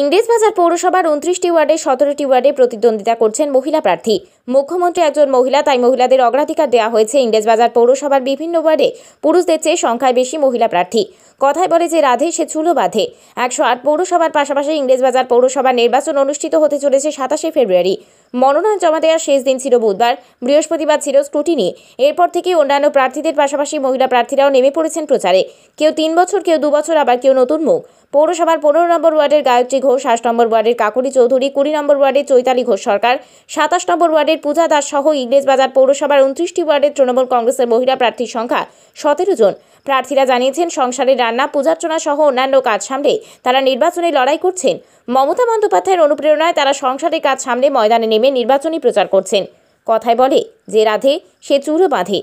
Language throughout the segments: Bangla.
ইংরেজবাজার পৌরসভার উনত্রিশটি ওয়ার্ডে সতেরোটি ওয়ার্ডে প্রতিদ্বন্দ্বিতা করছেন মহিলা প্রার্থী মুখ্যমন্ত্রী একজন মহিলা তাই মহিলাদের অগ্রাধিকার দেওয়া হয়েছে ইংরেজবাজার পৌরসভার বিভিন্ন ওয়ার্ডে পুরুষদের চেয়ে সংখ্যায় বেশি মহিলা প্রার্থী কথায় বলে যে রাধে সে চুলো বাঁধে একশো আট পৌরসভার পাশাপাশি ইংরেজবাজার পৌরসভার নির্বাচন অনুষ্ঠিত হতে চলেছে সাতাশে ফেব্রুয়ারি মনোনয়ন জমা দেওয়ার শেষ দিন ছিল বুধবার বৃহস্পতিবার ছিল স্ক্রুটিনি এরপর থেকে অন্যান্য প্রার্থীদের পাশাপাশি মহিলা প্রার্থীরাও নেমে পড়েছেন প্রচারে কেউ তিন বছর কেউ দু বছর আবার কেউ নতুন মুখ পৌরসভার পনেরো নম্বর ওয়ার্ডের গায়ত্রী ঘোষ আট নম্বর ওয়ার্ডের কাকুরি চৌধুরী কুড়ি নম্বর ওয়ার্ডের চৈতালি ঘোষ সরকার সাতাশ নম্বর ওয়ার্ডের পূজা দাস সহ ইংরেজবাজার পৌরসভার উনত্রিশটি ওয়ার্ডের তৃণমূল কংগ্রেসের মহিলা প্রার্থীর সংখ্যা সতেরো জন প্রার্থীরা জানিয়েছেন সংসারের রান্না পূজার্চনা সহ অন্যান্য কাজ সামলে তারা নির্বাচনে লড়াই করছেন মমতা বন্দ্যোপাধ্যায়ের অনুপ্রেরণায় তারা সংসারের কাজ সামনে ময়দানে নেমে নির্বাচনী প্রচার করছেন কথায় বলে যে রাধে সে চুরো বাঁধে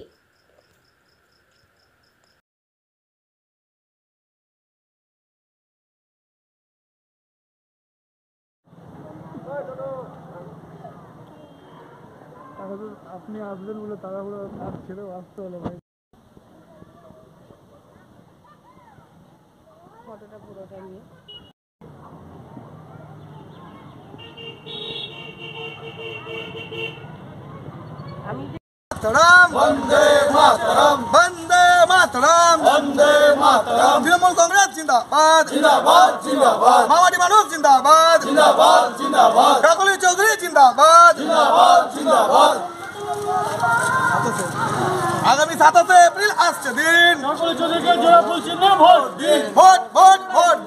আসতে হলো ফটোটা পুরোটা নিয়ে মাতরম বন্দে মাতরম বন্দে মাতরম বন্দে মাতরম তৃণমূল কংগ্রেস জিন্দাবাদ জিন্দাবাদ জিন্দাবাদ মাওয়াটি মানুষ জিন্দাবাদ জিন্দাবাদ জিন্দাবাদ কাকলি চৌধুরী জিন্দাবাদ জিন্দাবাদ জিন্দাবাদ আগামী সাতাশে এপ্রিল আসছে দিন ভোট ভোট ভোট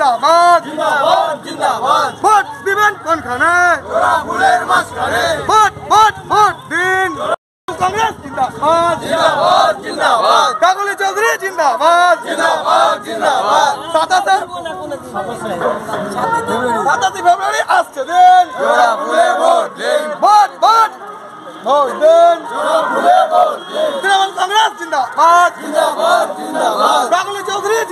জিন্দাবাদ জিন্দাবাদ জিন্দাবাদ ভোট দিবেন কোন খানে জোড়া ফুলের মাঝখানে ভোট ভোট ভোট দিন কংগ্রেস জিন্দাবাদ জিন্দাবাদ জিন্দাবাদ কাগলি চৌধুরী জিন্দাবাদ জিন্দাবাদ জিন্দাবাদ সাতাশে সাতাশে ফেব্রুয়ারি আসছে দিন জোড়া ফুলে ভোট দিন ভোট ভোট ভোট দিন জোড়া ফুলে ভোট দিন তৃণমূল কংগ্রেস জিন্দাবাদ জিন্দাবাদ জিন্দাবাদ কাগলি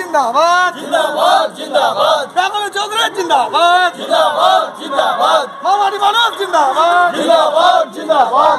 जिंदाबाद जिंदाबाद जिंदाबाद राघव चौधरी जिंदाबाद जिंदाबाद जिंदाबाद माओवादी मानव जिंदाबाद जिंदाबाद जिंदाबाद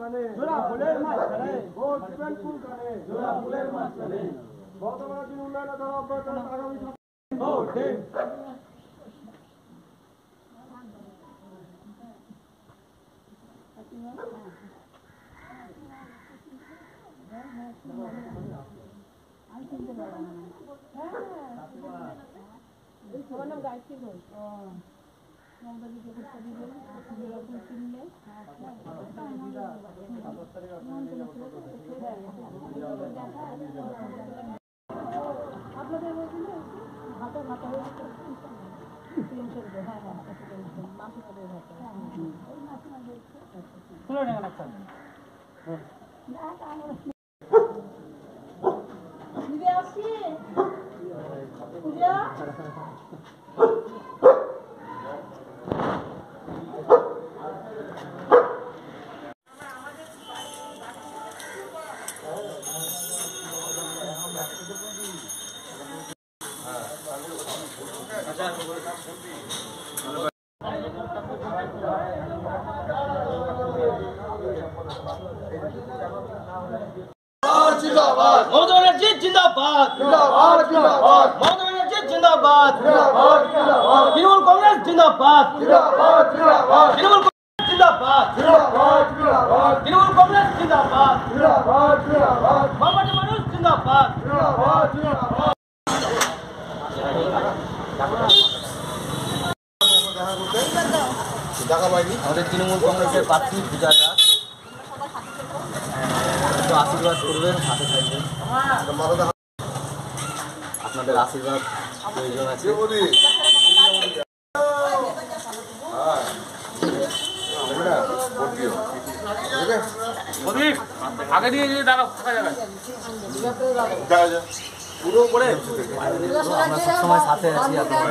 মাঝখানে জোড়া ফুলের মাঝখানে ভোট দিবেন কুলখানে জোড়া ফুলের মাঝখানে বর্তমানে দিন উন্নয়ন ধারা অব্যাহত আগামী ভোট দিন আমার হ্যাঁ, হ্যাঁ, হ্যাঁ। নাম গায়ত্রী ঘোষ আপনাদের ওইখানে ভাতা ভাতা হয়েছে তিনশো হ্যাঁ হ্যাঁ মাসে কবে পূজা तृणमूल তৃণমূল কংগ্রেসের প্রার্থী আশীর্বাদ করবেন হাতে থাকবেন আপনাদের আশীর্বাদ প্রয়োজন আছে আগে দিয়ে যদি করে আমরা সবসময় সাথে আছি আপনার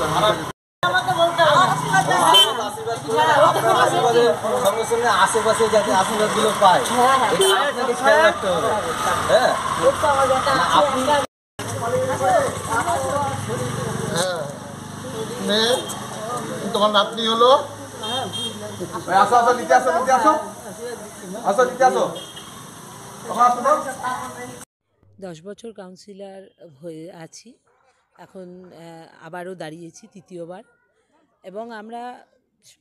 সঙ্গে সঙ্গে আশেপাশে যাতে আশীর্বাদ গুলো পায় হ্যাঁ আপনি তোমার নাতনি হলো দশ বছর কাউন্সিলার হয়ে আছি এখন আবারও দাঁড়িয়েছি তৃতীয়বার এবং আমরা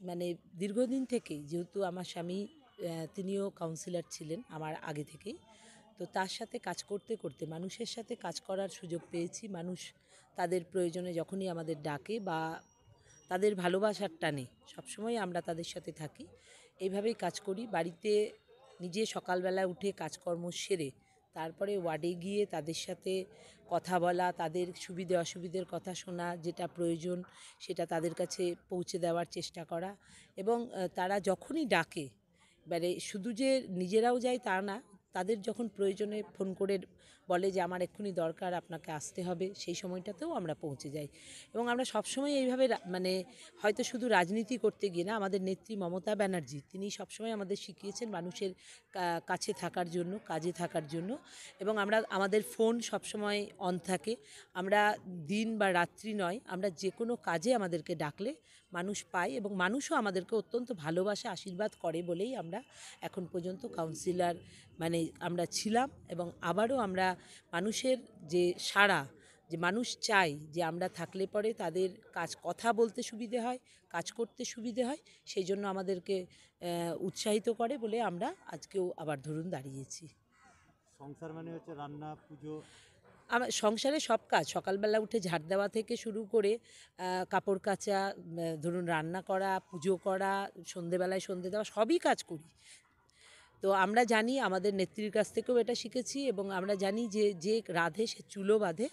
মানে দীর্ঘদিন থেকেই যেহেতু আমার স্বামী তিনিও কাউন্সিলর ছিলেন আমার আগে থেকেই তো তার সাথে কাজ করতে করতে মানুষের সাথে কাজ করার সুযোগ পেয়েছি মানুষ তাদের প্রয়োজনে যখনই আমাদের ডাকে বা তাদের ভালোবাসার টানে সবসময় আমরা তাদের সাথে থাকি এইভাবেই কাজ করি বাড়িতে নিজে সকালবেলা উঠে কাজকর্ম সেরে তারপরে ওয়ার্ডে গিয়ে তাদের সাথে কথা বলা তাদের সুবিধে অসুবিধের কথা শোনা যেটা প্রয়োজন সেটা তাদের কাছে পৌঁছে দেওয়ার চেষ্টা করা এবং তারা যখনই ডাকে এবারে মানে শুধু যে নিজেরাও যায় তা না তাদের যখন প্রয়োজনে ফোন করে বলে যে আমার এক্ষুনি দরকার আপনাকে আসতে হবে সেই সময়টাতেও আমরা পৌঁছে যাই এবং আমরা সবসময় এইভাবে মানে হয়তো শুধু রাজনীতি করতে গিয়ে না আমাদের নেত্রী মমতা ব্যানার্জি তিনি সবসময় আমাদের শিখিয়েছেন মানুষের কাছে থাকার জন্য কাজে থাকার জন্য এবং আমরা আমাদের ফোন সবসময় অন থাকে আমরা দিন বা রাত্রি নয় আমরা যে কোনো কাজে আমাদেরকে ডাকলে মানুষ পায় এবং মানুষও আমাদেরকে অত্যন্ত ভালোবাসা আশীর্বাদ করে বলেই আমরা এখন পর্যন্ত কাউন্সিলার মানে মানে আমরা ছিলাম এবং আবারও আমরা মানুষের যে সারা যে মানুষ চাই যে আমরা থাকলে পরে তাদের কাজ কথা বলতে সুবিধে হয় কাজ করতে সুবিধে হয় সেই জন্য আমাদেরকে উৎসাহিত করে বলে আমরা আজকেও আবার ধরুন দাঁড়িয়েছি সংসার মানে হচ্ছে রান্না পুজো আমার সংসারে সব কাজ সকালবেলা উঠে ঝাড় দেওয়া থেকে শুরু করে কাপড় কাচা ধরুন রান্না করা পুজো করা সন্ধেবেলায় সন্ধে দেওয়া সবই কাজ করি তো আমরা জানি আমাদের নেত্রীর কাছ থেকেও এটা শিখেছি এবং আমরা জানি যে যে রাধে সে চুলো বাঁধে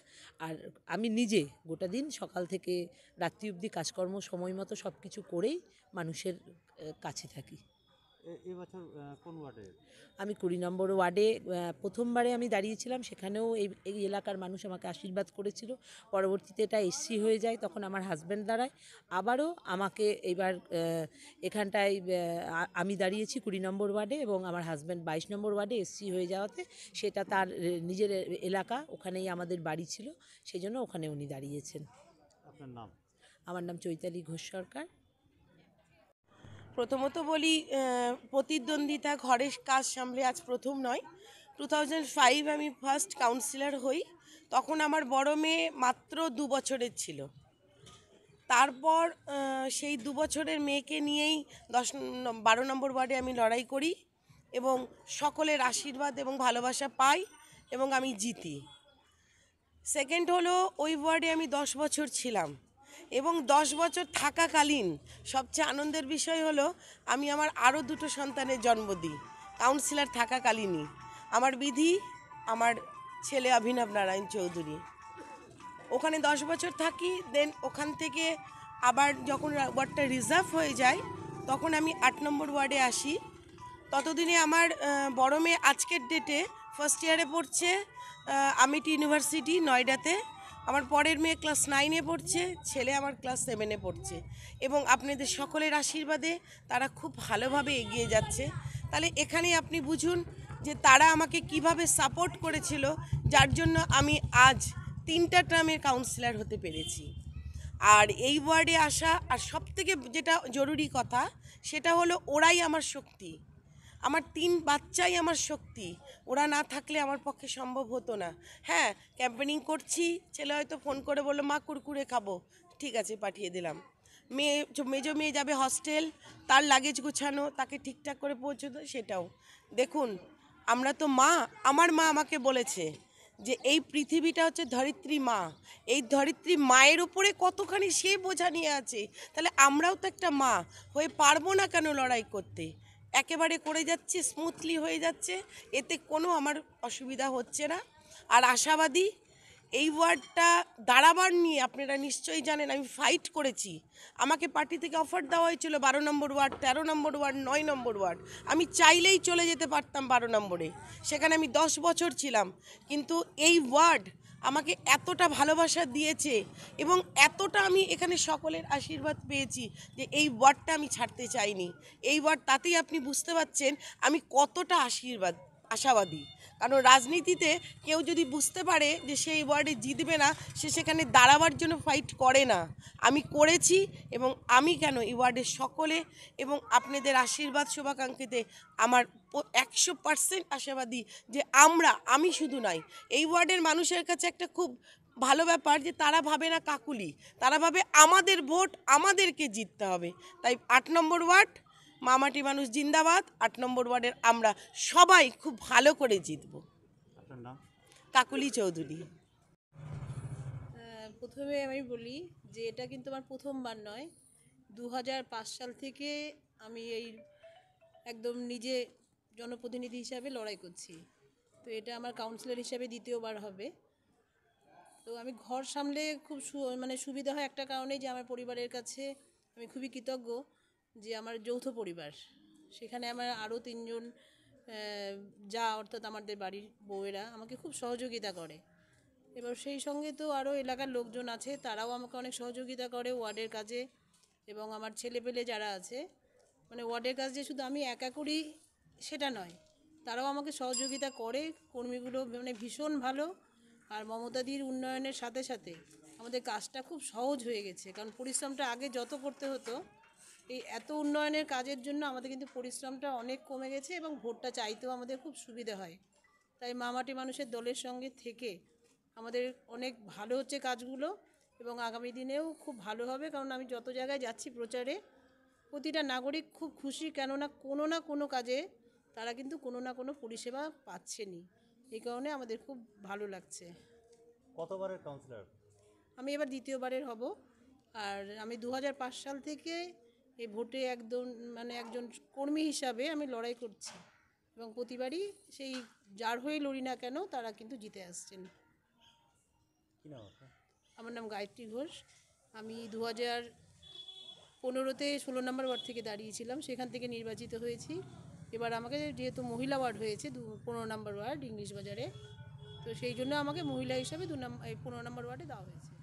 আর আমি নিজে গোটা দিন সকাল থেকে রাত্রি অবধি কাজকর্ম সময় মতো সব কিছু করেই মানুষের কাছে থাকি এবছর কোন ওয়ার্ডে আমি কুড়ি নম্বর ওয়ার্ডে প্রথমবারে আমি দাঁড়িয়েছিলাম সেখানেও এই এই এলাকার মানুষ আমাকে আশীর্বাদ করেছিল পরবর্তীতে এটা এসসি হয়ে যায় তখন আমার হাজব্যান্ড দাঁড়ায় আবারও আমাকে এবার এখানটায় আমি দাঁড়িয়েছি কুড়ি নম্বর ওয়ার্ডে এবং আমার হাজব্যান্ড বাইশ নম্বর ওয়ার্ডে এসসি হয়ে যাওয়াতে সেটা তার নিজের এলাকা ওখানেই আমাদের বাড়ি ছিল সেই জন্য ওখানে উনি দাঁড়িয়েছেন আপনার নাম আমার নাম চৈতালি ঘোষ সরকার প্রথমত বলি প্রতিদ্বন্দ্বিতা ঘরের কাজ সামলে আজ প্রথম নয় টু থাউজেন্ড ফাইভ আমি ফার্স্ট কাউন্সিলর হই তখন আমার বড় মেয়ে মাত্র দু বছরের ছিল তারপর সেই দু বছরের মেয়েকে নিয়েই দশ বারো নম্বর ওয়ার্ডে আমি লড়াই করি এবং সকলের আশীর্বাদ এবং ভালোবাসা পাই এবং আমি জিতি সেকেন্ড হলো ওই ওয়ার্ডে আমি দশ বছর ছিলাম এবং দশ বছর থাকাকালীন সবচেয়ে আনন্দের বিষয় হলো আমি আমার আরও দুটো সন্তানের জন্ম দিই কাউন্সিলার থাকাকালীনই আমার বিধি আমার ছেলে অভিনব নারায়ণ চৌধুরী ওখানে দশ বছর থাকি দেন ওখান থেকে আবার যখন ওয়ার্ডটা রিজার্ভ হয়ে যায় তখন আমি আট নম্বর ওয়ার্ডে আসি ততদিনে আমার বড় মেয়ে আজকের ডেটে ফার্স্ট ইয়ারে পড়ছে আমিটি ইউনিভার্সিটি নয়ডাতে আমার পরের মেয়ে ক্লাস নাইনে পড়ছে ছেলে আমার ক্লাস সেভেনে পড়ছে এবং আপনাদের সকলের আশীর্বাদে তারা খুব ভালোভাবে এগিয়ে যাচ্ছে তাহলে এখানে আপনি বুঝুন যে তারা আমাকে কিভাবে সাপোর্ট করেছিল যার জন্য আমি আজ তিনটা টার্মের কাউন্সিলর হতে পেরেছি আর এই ওয়ার্ডে আসা আর সবথেকে যেটা জরুরি কথা সেটা হলো ওরাই আমার শক্তি আমার তিন বাচ্চাই আমার শক্তি ওরা না থাকলে আমার পক্ষে সম্ভব হতো না হ্যাঁ ক্যাম্পেনিং করছি ছেলে হয়তো ফোন করে বললো মা কুরকুরে খাবো ঠিক আছে পাঠিয়ে দিলাম মেয়ে মেজো মেয়ে যাবে হস্টেল তার লাগেজ গুছানো তাকে ঠিকঠাক করে পৌঁছতে সেটাও দেখুন আমরা তো মা আমার মা আমাকে বলেছে যে এই পৃথিবীটা হচ্ছে ধরিত্রী মা এই ধরিত্রী মায়ের উপরে কতখানি সে বোঝা নিয়ে আছে তাহলে আমরাও তো একটা মা হয়ে পারবো না কেন লড়াই করতে একেবারে করে যাচ্ছে স্মুথলি হয়ে যাচ্ছে এতে কোনো আমার অসুবিধা হচ্ছে না আর আশাবাদী এই ওয়ার্ডটা দাঁড়াবার নিয়ে আপনারা নিশ্চয়ই জানেন আমি ফাইট করেছি আমাকে পার্টি থেকে অফার দেওয়া হয়েছিল বারো নম্বর ওয়ার্ড তেরো নম্বর ওয়ার্ড নয় নম্বর ওয়ার্ড আমি চাইলেই চলে যেতে পারতাম বারো নম্বরে সেখানে আমি দশ বছর ছিলাম কিন্তু এই ওয়ার্ড আমাকে এতটা ভালোবাসা দিয়েছে এবং এতটা আমি এখানে সকলের আশীর্বাদ পেয়েছি যে এই ওয়ার্ডটা আমি ছাড়তে চাইনি এই ওয়ার্ড তাতেই আপনি বুঝতে পারছেন আমি কতটা আশীর্বাদ আশাবাদী কারণ রাজনীতিতে কেউ যদি বুঝতে পারে যে সেই ওয়ার্ডে জিতবে না সে সেখানে দাঁড়াবার জন্য ফাইট করে না আমি করেছি এবং আমি কেন এই ওয়ার্ডের সকলে এবং আপনাদের আশীর্বাদ শুভাকাঙ্ক্ষিতে আমার একশো পার্সেন্ট আশাবাদী যে আমরা আমি শুধু নাই এই ওয়ার্ডের মানুষের কাছে একটা খুব ভালো ব্যাপার যে তারা ভাবে না কাকুলি তারা ভাবে আমাদের ভোট আমাদেরকে জিততে হবে তাই আট নম্বর ওয়ার্ড মামাটি মানুষ জিন্দাবাদ আট নম্বর ওয়ার্ডের আমরা সবাই খুব ভালো করে জিতবো কাকুলি চৌধুরী প্রথমে আমি বলি যে এটা কিন্তু আমার প্রথমবার নয় দু সাল থেকে আমি এই একদম নিজে জনপ্রতিনিধি হিসাবে লড়াই করছি তো এটা আমার কাউন্সিলর হিসাবে দ্বিতীয়বার হবে তো আমি ঘর সামলে খুব মানে সুবিধা হয় একটা কারণে যে আমার পরিবারের কাছে আমি খুবই কৃতজ্ঞ যে আমার যৌথ পরিবার সেখানে আমার আরও তিনজন যা অর্থাৎ আমাদের বাড়ির বউয়েরা আমাকে খুব সহযোগিতা করে এবার সেই সঙ্গে তো আরও এলাকার লোকজন আছে তারাও আমাকে অনেক সহযোগিতা করে ওয়ার্ডের কাজে এবং আমার ছেলেপেলে যারা আছে মানে ওয়ার্ডের কাজ যে শুধু আমি একা করি সেটা নয় তারাও আমাকে সহযোগিতা করে কর্মীগুলো মানে ভীষণ ভালো আর মমতাদির উন্নয়নের সাথে সাথে আমাদের কাজটা খুব সহজ হয়ে গেছে কারণ পরিশ্রমটা আগে যত করতে হতো এই এত উন্নয়নের কাজের জন্য আমাদের কিন্তু পরিশ্রমটা অনেক কমে গেছে এবং ভোটটা চাইতেও আমাদের খুব সুবিধে হয় তাই মামাটি মানুষের দলের সঙ্গে থেকে আমাদের অনেক ভালো হচ্ছে কাজগুলো এবং আগামী দিনেও খুব ভালো হবে কারণ আমি যত জায়গায় যাচ্ছি প্রচারে প্রতিটা নাগরিক খুব খুশি কেননা কোনো না কোনো কাজে তারা কিন্তু কোনো না কোনো পরিষেবা পাচ্ছেনি এই কারণে আমাদের খুব ভালো লাগছে কতবারের কাউন্সিলর আমি এবার দ্বিতীয়বারের হব আর আমি দু সাল থেকে এই ভোটে একজন মানে একজন কর্মী হিসাবে আমি লড়াই করছি এবং প্রতিবারই সেই যার হয়ে লড়ি না কেন তারা কিন্তু জিতে আসছেন আমার নাম গায়ত্রী ঘোষ আমি দু হাজার পনেরোতে ষোলো নম্বর ওয়ার্ড থেকে দাঁড়িয়েছিলাম সেখান থেকে নির্বাচিত হয়েছি এবার আমাকে যেহেতু মহিলা ওয়ার্ড হয়েছে দু পনেরো নম্বর ওয়ার্ড ইংলিশ বাজারে তো সেই জন্য আমাকে মহিলা হিসাবে দু নম্বর পনেরো নম্বর ওয়ার্ডে দেওয়া হয়েছে